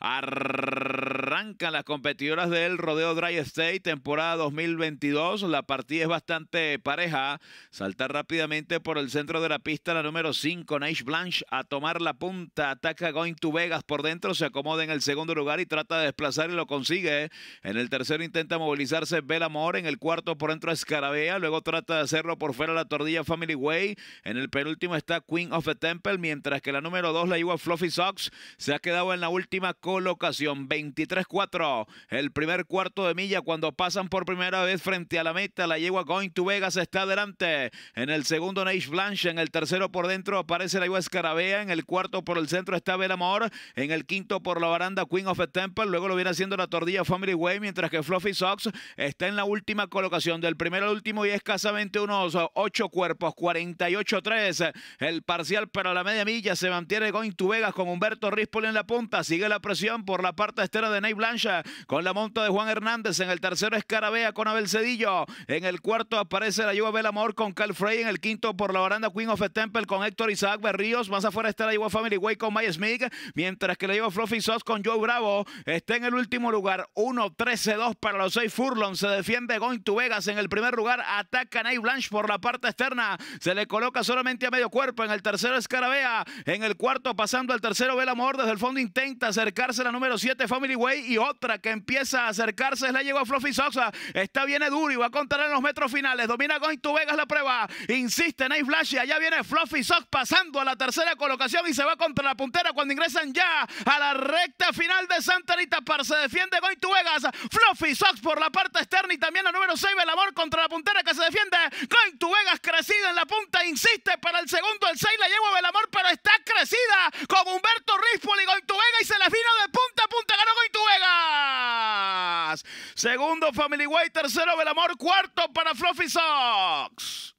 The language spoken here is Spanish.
Arr- Arrancan las competidoras del Rodeo Dry State temporada 2022. La partida es bastante pareja. saltar rápidamente por el centro de la pista la número 5, Naish Blanche, a tomar la punta. Ataca Going to Vegas por dentro, se acomoda en el segundo lugar y trata de desplazar y lo consigue. En el tercero intenta movilizarse Belamor. En el cuarto por dentro Escarabea. Luego trata de hacerlo por fuera la tordilla Family Way. En el penúltimo está Queen of the Temple, mientras que la número 2, la igual Fluffy Sox, se ha quedado en la última colocación. 23 cuatro, El primer cuarto de milla cuando pasan por primera vez frente a la meta. La yegua Going to Vegas está adelante. En el segundo, Nage Blanche. En el tercero, por dentro, aparece la yegua Escarabea. En el cuarto, por el centro, está Belamor. En el quinto, por la baranda, Queen of the Temple. Luego lo viene haciendo la tordilla Family Way. Mientras que Fluffy Sox está en la última colocación. Del primero al último y escasamente unos ocho cuerpos. 48-3. El parcial para la media milla se mantiene Going to Vegas con Humberto Rispoli en la punta. Sigue la presión por la parte estera de Ney Blancha con la monta de Juan Hernández. En el tercero escarabea con Abel Cedillo. En el cuarto aparece la Yuba Belamor con Cal Frey. En el quinto por la baranda Queen of the Temple con Héctor Isaac Berríos. Más afuera está la Yuba Family Way con May Smith. Mientras que la Lleva Fluffy Sauce con Joe Bravo está en el último lugar. 1-13-2 para los seis furlongs Se defiende Going to Vegas en el primer lugar. Ataca Nay Blanche por la parte externa. Se le coloca solamente a medio cuerpo. En el tercero escarabea En el cuarto pasando al tercero Belamor. Desde el fondo intenta acercarse la número 7 Family Way y otra que empieza a acercarse. La llegó a Fluffy Sox. Esta viene duro y va a contar en los metros finales. Domina Going to Vegas la prueba. Insiste Nice Flash. Y allá viene Fluffy Sox pasando a la tercera colocación y se va contra la puntera cuando ingresan ya a la recta final de Santa Anita Par. Se defiende Going to Vegas. Fluffy Sox por la parte externa y también la número 6 Belamor contra la puntera que se defiende. Going to Vegas crecida en la punta. Insiste para el segundo. El 6 la llevo a Belamor, pero está crecida. Segundo, Family Way. Tercero, Belamor. Cuarto, para Fluffy Sox.